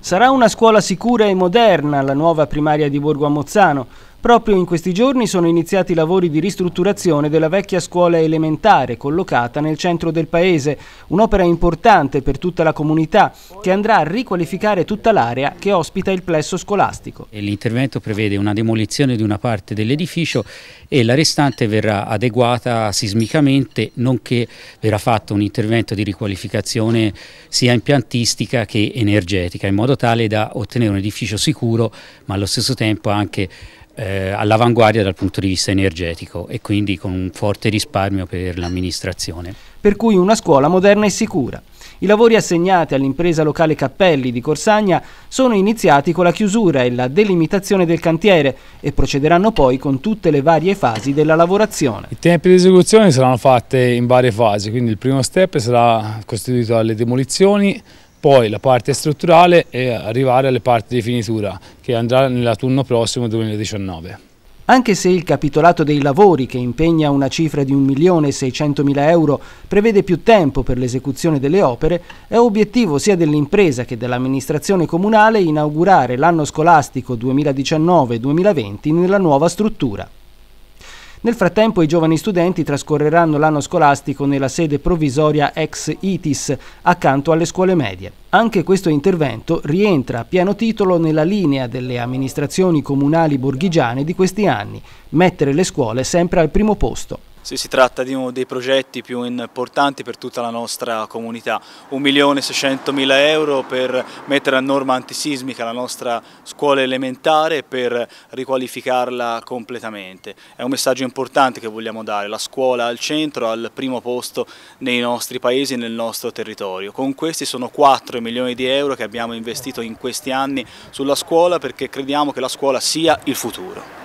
Sarà una scuola sicura e moderna la nuova primaria di Borgo a Proprio in questi giorni sono iniziati i lavori di ristrutturazione della vecchia scuola elementare collocata nel centro del paese, un'opera importante per tutta la comunità che andrà a riqualificare tutta l'area che ospita il plesso scolastico. L'intervento prevede una demolizione di una parte dell'edificio e la restante verrà adeguata sismicamente, nonché verrà fatto un intervento di riqualificazione sia impiantistica che energetica, in modo tale da ottenere un edificio sicuro ma allo stesso tempo anche eh, all'avanguardia dal punto di vista energetico e quindi con un forte risparmio per l'amministrazione. Per cui una scuola moderna e sicura. I lavori assegnati all'impresa locale Cappelli di Corsagna sono iniziati con la chiusura e la delimitazione del cantiere e procederanno poi con tutte le varie fasi della lavorazione. I tempi di esecuzione saranno fatti in varie fasi, quindi il primo step sarà costituito dalle demolizioni, poi la parte strutturale e arrivare alle parti di finitura che andrà nell'autunno prossimo 2019. Anche se il capitolato dei lavori, che impegna una cifra di 1.600.000 euro, prevede più tempo per l'esecuzione delle opere, è obiettivo sia dell'impresa che dell'amministrazione comunale inaugurare l'anno scolastico 2019-2020 nella nuova struttura. Nel frattempo i giovani studenti trascorreranno l'anno scolastico nella sede provvisoria ex ITIS accanto alle scuole medie. Anche questo intervento rientra a pieno titolo nella linea delle amministrazioni comunali borghigiane di questi anni, mettere le scuole sempre al primo posto. Sì, si tratta di uno dei progetti più importanti per tutta la nostra comunità, 1.600.000 euro per mettere a norma antisismica la nostra scuola elementare e per riqualificarla completamente. È un messaggio importante che vogliamo dare, la scuola al centro, al primo posto nei nostri paesi, e nel nostro territorio. Con questi sono 4 milioni di euro che abbiamo investito in questi anni sulla scuola perché crediamo che la scuola sia il futuro.